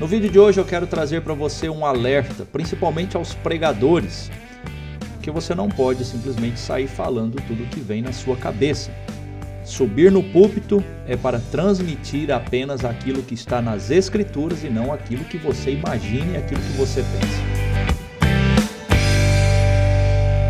No vídeo de hoje eu quero trazer para você um alerta, principalmente aos pregadores, que você não pode simplesmente sair falando tudo que vem na sua cabeça. Subir no púlpito é para transmitir apenas aquilo que está nas escrituras e não aquilo que você imagina e aquilo que você pensa.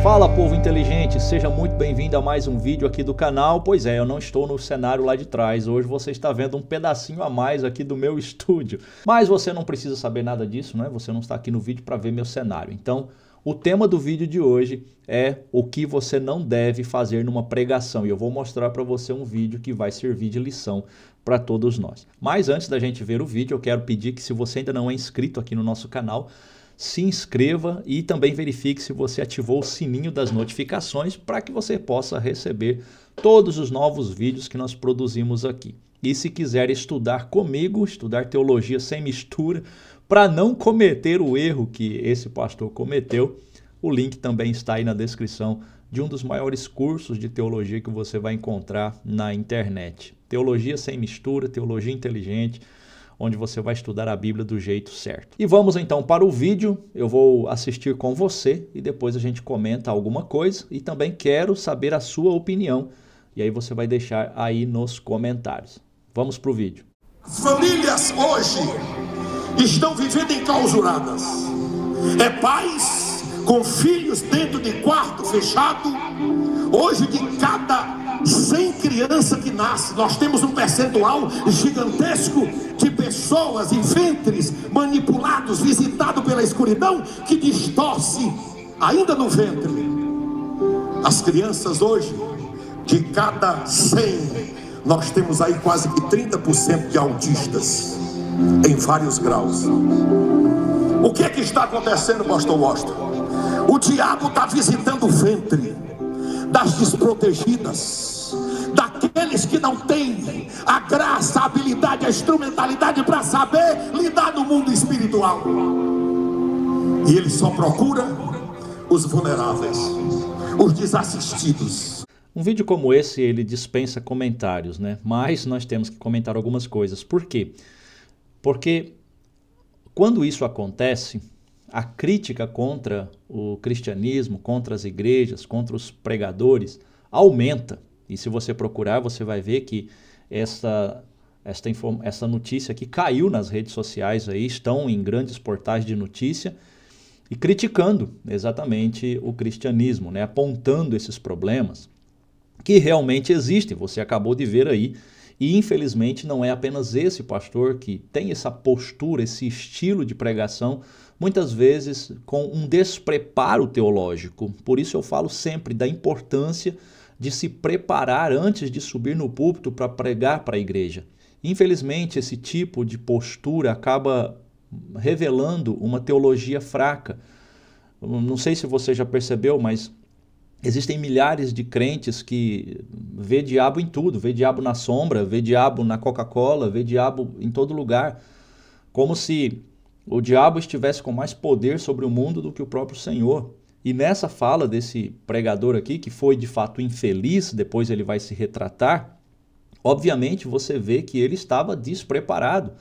Fala povo inteligente, seja muito bem-vindo a mais um vídeo aqui do canal. Pois é, eu não estou no cenário lá de trás, hoje você está vendo um pedacinho a mais aqui do meu estúdio. Mas você não precisa saber nada disso, né? Você não está aqui no vídeo para ver meu cenário. Então, o tema do vídeo de hoje é o que você não deve fazer numa pregação. E eu vou mostrar para você um vídeo que vai servir de lição para todos nós. Mas antes da gente ver o vídeo, eu quero pedir que se você ainda não é inscrito aqui no nosso canal, se inscreva e também verifique se você ativou o sininho das notificações para que você possa receber todos os novos vídeos que nós produzimos aqui. E se quiser estudar comigo, estudar teologia sem mistura, para não cometer o erro que esse pastor cometeu, o link também está aí na descrição de um dos maiores cursos de teologia que você vai encontrar na internet. Teologia sem mistura, teologia inteligente onde você vai estudar a Bíblia do jeito certo. E vamos então para o vídeo, eu vou assistir com você e depois a gente comenta alguma coisa e também quero saber a sua opinião. E aí você vai deixar aí nos comentários. Vamos para o vídeo. famílias hoje estão vivendo enclausuradas. É pais com filhos dentro de quarto fechado. Hoje de cada 100 crianças que nasce, nós temos um percentual gigantesco pessoas em ventres manipulados, visitado pela escuridão, que distorce ainda no ventre. As crianças hoje, de cada 100, nós temos aí quase que 30% de autistas, em vários graus. O que é que está acontecendo, pastor Washington? O diabo está visitando o ventre das desprotegidas daqueles que não têm a graça, a habilidade, a instrumentalidade para saber lidar no mundo espiritual. E ele só procura os vulneráveis, os desassistidos. Um vídeo como esse, ele dispensa comentários, né? Mas nós temos que comentar algumas coisas. Por quê? Porque quando isso acontece, a crítica contra o cristianismo, contra as igrejas, contra os pregadores aumenta. E se você procurar, você vai ver que essa, esta, essa notícia que caiu nas redes sociais aí, estão em grandes portais de notícia e criticando exatamente o cristianismo, né? apontando esses problemas que realmente existem. Você acabou de ver aí. E infelizmente não é apenas esse pastor que tem essa postura, esse estilo de pregação, muitas vezes com um despreparo teológico. Por isso eu falo sempre da importância de se preparar antes de subir no púlpito para pregar para a igreja. Infelizmente, esse tipo de postura acaba revelando uma teologia fraca. Não sei se você já percebeu, mas existem milhares de crentes que vê diabo em tudo, vê diabo na sombra, vê diabo na Coca-Cola, vê diabo em todo lugar, como se o diabo estivesse com mais poder sobre o mundo do que o próprio Senhor. E nessa fala desse pregador aqui, que foi de fato infeliz, depois ele vai se retratar, obviamente você vê que ele estava despreparado.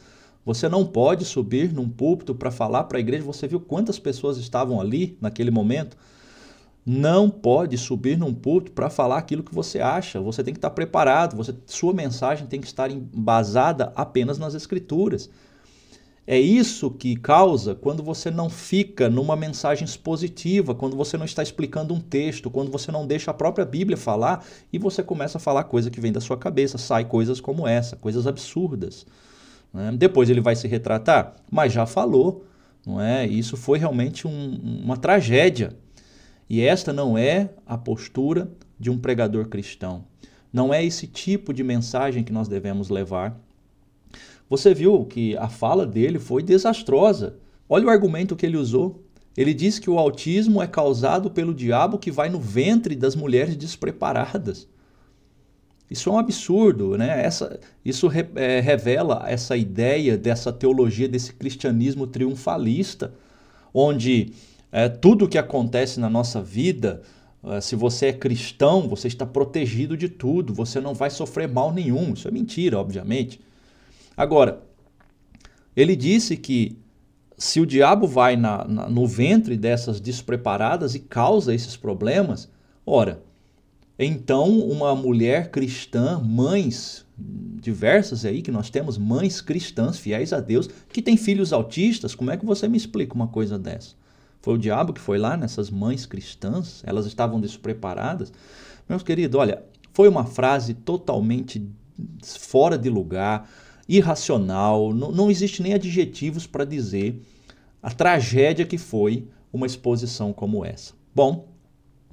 Você não pode subir num púlpito para falar para a igreja. Você viu quantas pessoas estavam ali naquele momento? Não pode subir num púlpito para falar aquilo que você acha. Você tem que estar tá preparado. Você, sua mensagem tem que estar embasada apenas nas escrituras. É isso que causa quando você não fica numa mensagem expositiva, quando você não está explicando um texto, quando você não deixa a própria Bíblia falar e você começa a falar coisa que vem da sua cabeça, sai coisas como essa, coisas absurdas. Né? Depois ele vai se retratar, mas já falou, não é? Isso foi realmente um, uma tragédia. E esta não é a postura de um pregador cristão. Não é esse tipo de mensagem que nós devemos levar você viu que a fala dele foi desastrosa. Olha o argumento que ele usou. Ele diz que o autismo é causado pelo diabo que vai no ventre das mulheres despreparadas. Isso é um absurdo, né? Essa, isso re, é, revela essa ideia dessa teologia, desse cristianismo triunfalista, onde é, tudo que acontece na nossa vida, é, se você é cristão, você está protegido de tudo, você não vai sofrer mal nenhum. Isso é mentira, obviamente. Agora, ele disse que se o diabo vai na, na, no ventre dessas despreparadas e causa esses problemas, ora, então uma mulher cristã, mães diversas aí que nós temos, mães cristãs fiéis a Deus, que tem filhos autistas, como é que você me explica uma coisa dessa? Foi o diabo que foi lá nessas mães cristãs? Elas estavam despreparadas? Meus queridos, olha, foi uma frase totalmente fora de lugar irracional, não, não existe nem adjetivos para dizer a tragédia que foi uma exposição como essa. Bom,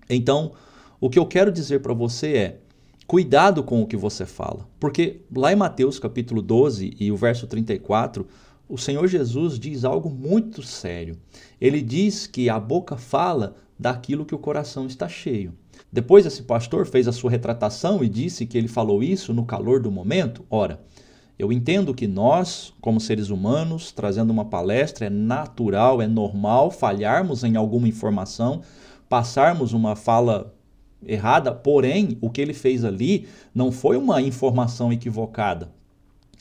então o que eu quero dizer para você é cuidado com o que você fala, porque lá em Mateus capítulo 12 e o verso 34, o Senhor Jesus diz algo muito sério. Ele diz que a boca fala daquilo que o coração está cheio. Depois esse pastor fez a sua retratação e disse que ele falou isso no calor do momento. Ora, eu entendo que nós, como seres humanos, trazendo uma palestra, é natural, é normal falharmos em alguma informação, passarmos uma fala errada, porém, o que ele fez ali não foi uma informação equivocada.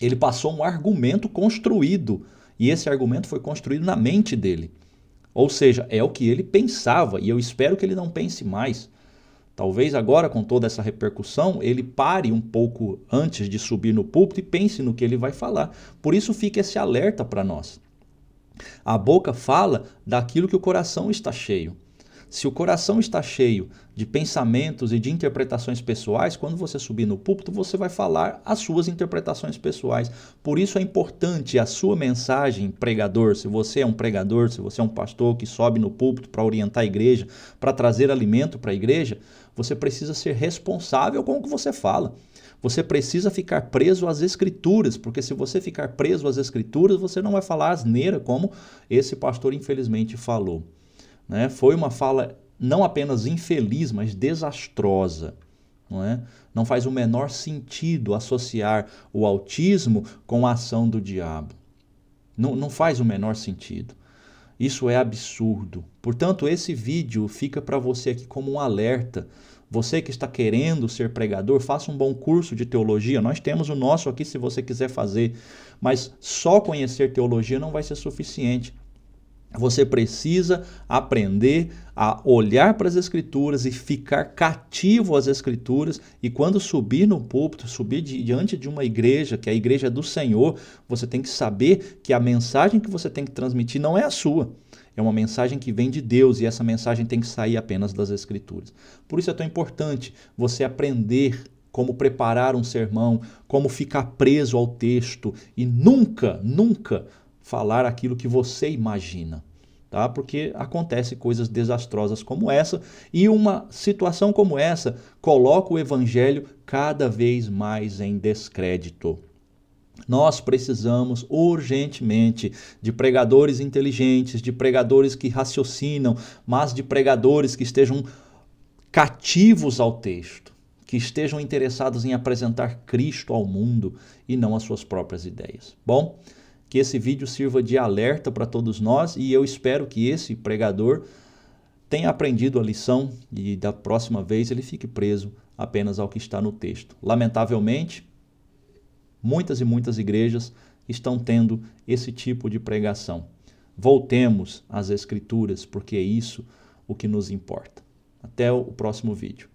Ele passou um argumento construído, e esse argumento foi construído na mente dele. Ou seja, é o que ele pensava, e eu espero que ele não pense mais. Talvez agora, com toda essa repercussão, ele pare um pouco antes de subir no púlpito e pense no que ele vai falar. Por isso, fica esse alerta para nós. A boca fala daquilo que o coração está cheio. Se o coração está cheio de pensamentos e de interpretações pessoais, quando você subir no púlpito, você vai falar as suas interpretações pessoais. Por isso é importante a sua mensagem, pregador. Se você é um pregador, se você é um pastor que sobe no púlpito para orientar a igreja, para trazer alimento para a igreja, você precisa ser responsável com o que você fala. Você precisa ficar preso às escrituras, porque se você ficar preso às escrituras, você não vai falar asneira como esse pastor infelizmente falou. Né? Foi uma fala não apenas infeliz, mas desastrosa. Não, é? não faz o menor sentido associar o autismo com a ação do diabo. Não, não faz o menor sentido. Isso é absurdo. Portanto, esse vídeo fica para você aqui como um alerta. Você que está querendo ser pregador, faça um bom curso de teologia. Nós temos o nosso aqui se você quiser fazer, mas só conhecer teologia não vai ser suficiente. Você precisa aprender a olhar para as Escrituras e ficar cativo às Escrituras. E quando subir no púlpito, subir diante de uma igreja, que é a igreja do Senhor, você tem que saber que a mensagem que você tem que transmitir não é a sua. É uma mensagem que vem de Deus e essa mensagem tem que sair apenas das Escrituras. Por isso é tão importante você aprender como preparar um sermão, como ficar preso ao texto e nunca, nunca falar aquilo que você imagina, tá? Porque acontece coisas desastrosas como essa e uma situação como essa coloca o evangelho cada vez mais em descrédito. Nós precisamos urgentemente de pregadores inteligentes, de pregadores que raciocinam, mas de pregadores que estejam cativos ao texto, que estejam interessados em apresentar Cristo ao mundo e não as suas próprias ideias. Bom, que esse vídeo sirva de alerta para todos nós e eu espero que esse pregador tenha aprendido a lição e da próxima vez ele fique preso apenas ao que está no texto. Lamentavelmente, muitas e muitas igrejas estão tendo esse tipo de pregação. Voltemos às Escrituras, porque é isso o que nos importa. Até o próximo vídeo.